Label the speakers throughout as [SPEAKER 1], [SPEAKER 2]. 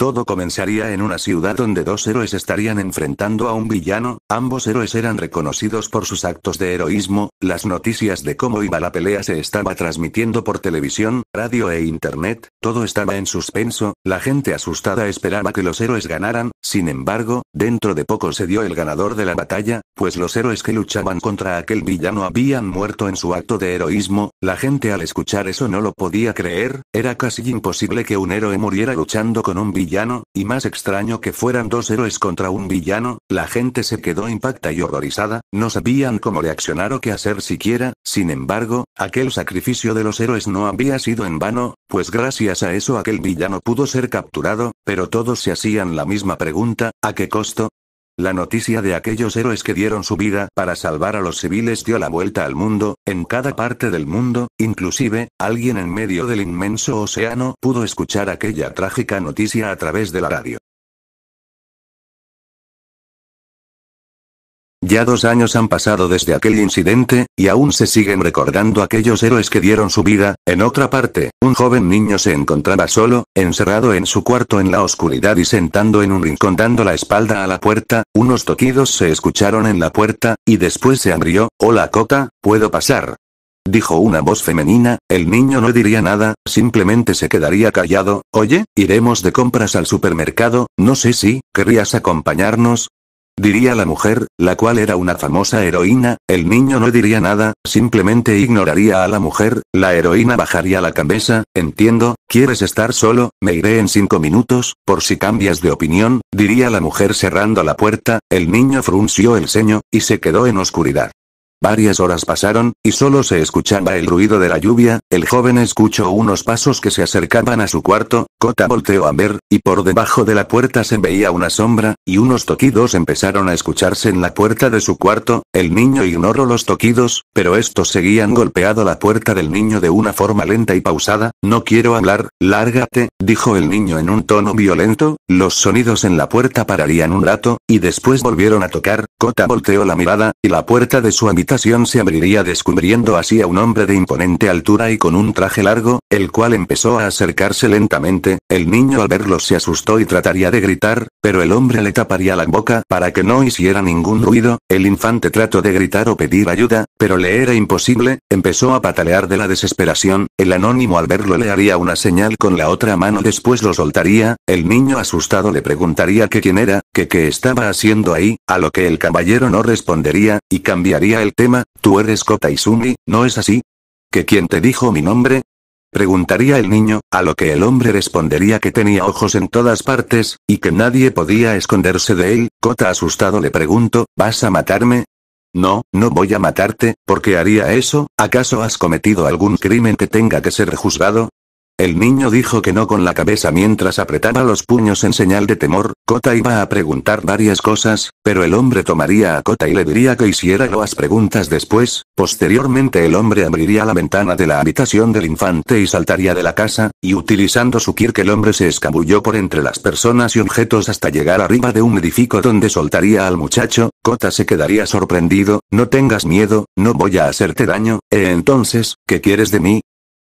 [SPEAKER 1] Todo comenzaría en una ciudad donde dos héroes estarían enfrentando a un villano, ambos héroes eran reconocidos por sus actos de heroísmo, las noticias de cómo iba la pelea se estaba transmitiendo por televisión, radio e internet, todo estaba en suspenso, la gente asustada esperaba que los héroes ganaran, sin embargo, dentro de poco se dio el ganador de la batalla, pues los héroes que luchaban contra aquel villano habían muerto en su acto de heroísmo, la gente al escuchar eso no lo podía creer, era casi imposible que un héroe muriera luchando con un villano y más extraño que fueran dos héroes contra un villano, la gente se quedó impacta y horrorizada, no sabían cómo reaccionar o qué hacer siquiera, sin embargo, aquel sacrificio de los héroes no había sido en vano, pues gracias a eso aquel villano pudo ser capturado, pero todos se hacían la misma pregunta, ¿a qué costo? La noticia de aquellos héroes que dieron su vida para salvar a los civiles dio la vuelta al mundo, en cada parte del mundo, inclusive, alguien en medio del inmenso océano pudo escuchar aquella trágica noticia a través de la radio. Ya dos años han pasado desde aquel incidente, y aún se siguen recordando aquellos héroes que dieron su vida. En otra parte, un joven niño se encontraba solo, encerrado en su cuarto en la oscuridad y sentando en un rincón dando la espalda a la puerta, unos toquidos se escucharon en la puerta, y después se abrió. Hola Cota, ¿puedo pasar? dijo una voz femenina, el niño no diría nada, simplemente se quedaría callado, oye, iremos de compras al supermercado, no sé si, ¿querrías acompañarnos? diría la mujer, la cual era una famosa heroína, el niño no diría nada, simplemente ignoraría a la mujer, la heroína bajaría la cabeza, entiendo, quieres estar solo, me iré en cinco minutos, por si cambias de opinión, diría la mujer cerrando la puerta, el niño frunció el ceño, y se quedó en oscuridad. Varias horas pasaron, y solo se escuchaba el ruido de la lluvia, el joven escuchó unos pasos que se acercaban a su cuarto, Kota volteó a ver, y por debajo de la puerta se veía una sombra, y unos toquidos empezaron a escucharse en la puerta de su cuarto, el niño ignoró los toquidos, pero estos seguían golpeado la puerta del niño de una forma lenta y pausada, no quiero hablar, lárgate, dijo el niño en un tono violento, los sonidos en la puerta pararían un rato, y después volvieron a tocar, Kota volteó la mirada, y la puerta de su habitación se abriría descubriendo así a un hombre de imponente altura y con un traje largo, el cual empezó a acercarse lentamente el niño al verlo se asustó y trataría de gritar, pero el hombre le taparía la boca para que no hiciera ningún ruido, el infante trató de gritar o pedir ayuda, pero le era imposible, empezó a patalear de la desesperación, el anónimo al verlo le haría una señal con la otra mano después lo soltaría, el niño asustado le preguntaría que quién era, que qué estaba haciendo ahí, a lo que el caballero no respondería, y cambiaría el tema, tú eres Kota Izumi, ¿no es así? ¿Que quién te dijo mi nombre? Preguntaría el niño, a lo que el hombre respondería que tenía ojos en todas partes, y que nadie podía esconderse de él. cota asustado le preguntó, ¿vas a matarme? No, no voy a matarte, porque haría eso? ¿Acaso has cometido algún crimen que tenga que ser juzgado? El niño dijo que no con la cabeza mientras apretaba los puños en señal de temor, Kota iba a preguntar varias cosas, pero el hombre tomaría a Kota y le diría que hiciera las preguntas después, posteriormente el hombre abriría la ventana de la habitación del infante y saltaría de la casa, y utilizando su kirk el hombre se escabulló por entre las personas y objetos hasta llegar arriba de un edificio donde soltaría al muchacho, Kota se quedaría sorprendido, no tengas miedo, no voy a hacerte daño, e entonces, ¿qué quieres de mí?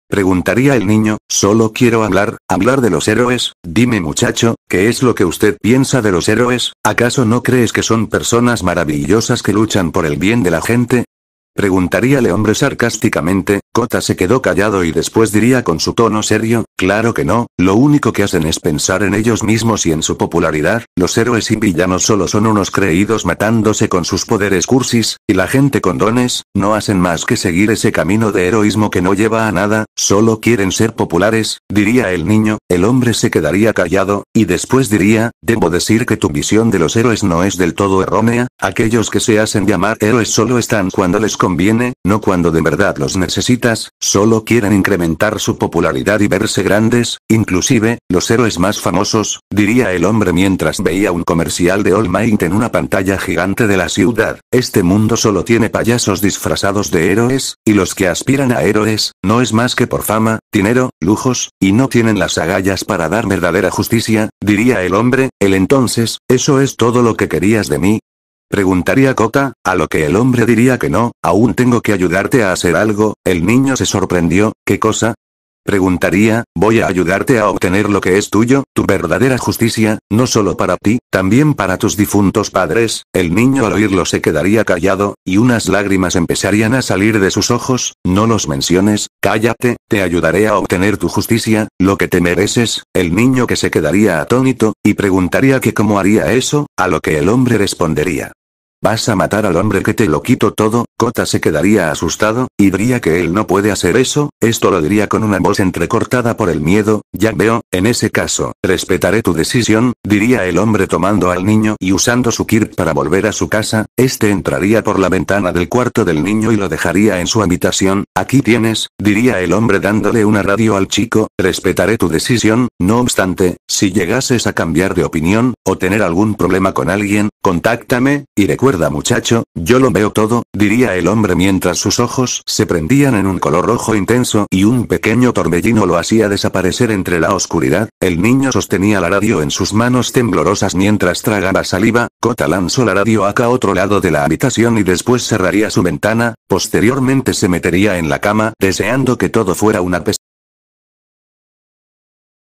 [SPEAKER 1] Preguntaría el niño, solo quiero hablar, hablar de los héroes, dime muchacho, ¿qué es lo que usted piensa de los héroes? ¿Acaso no crees que son personas maravillosas que luchan por el bien de la gente? preguntaría el hombre sarcásticamente, cota se quedó callado y después diría con su tono serio, claro que no, lo único que hacen es pensar en ellos mismos y en su popularidad, los héroes y villanos solo son unos creídos matándose con sus poderes cursis, y la gente con dones, no hacen más que seguir ese camino de heroísmo que no lleva a nada, solo quieren ser populares, diría el niño, el hombre se quedaría callado, y después diría, debo decir que tu visión de los héroes no es del todo errónea, aquellos que se hacen llamar héroes solo están cuando les conviene, no cuando de verdad los necesitan solo quieren incrementar su popularidad y verse grandes, inclusive, los héroes más famosos, diría el hombre mientras veía un comercial de All Might en una pantalla gigante de la ciudad. Este mundo solo tiene payasos disfrazados de héroes, y los que aspiran a héroes, no es más que por fama, dinero, lujos, y no tienen las agallas para dar verdadera justicia, diría el hombre, el entonces, eso es todo lo que querías de mí, Preguntaría Cota, a lo que el hombre diría que no, aún tengo que ayudarte a hacer algo, el niño se sorprendió, ¿qué cosa? Preguntaría, voy a ayudarte a obtener lo que es tuyo, tu verdadera justicia, no solo para ti, también para tus difuntos padres. El niño al oírlo se quedaría callado, y unas lágrimas empezarían a salir de sus ojos, no los menciones, cállate, te ayudaré a obtener tu justicia, lo que te mereces. El niño que se quedaría atónito, y preguntaría que cómo haría eso, a lo que el hombre respondería, ¿Vas a matar al hombre que te lo quito todo? Kota se quedaría asustado, y diría que él no puede hacer eso, esto lo diría con una voz entrecortada por el miedo, ya veo, en ese caso, respetaré tu decisión, diría el hombre tomando al niño y usando su kirk para volver a su casa, este entraría por la ventana del cuarto del niño y lo dejaría en su habitación, aquí tienes, diría el hombre dándole una radio al chico, respetaré tu decisión, no obstante, si llegases a cambiar de opinión, o tener algún problema con alguien, contáctame, iré Recuerda muchacho, yo lo veo todo, diría el hombre mientras sus ojos se prendían en un color rojo intenso y un pequeño torbellino lo hacía desaparecer entre la oscuridad, el niño sostenía la radio en sus manos temblorosas mientras tragaba saliva, Kota lanzó la radio acá otro lado de la habitación y después cerraría su ventana, posteriormente se metería en la cama deseando que todo fuera una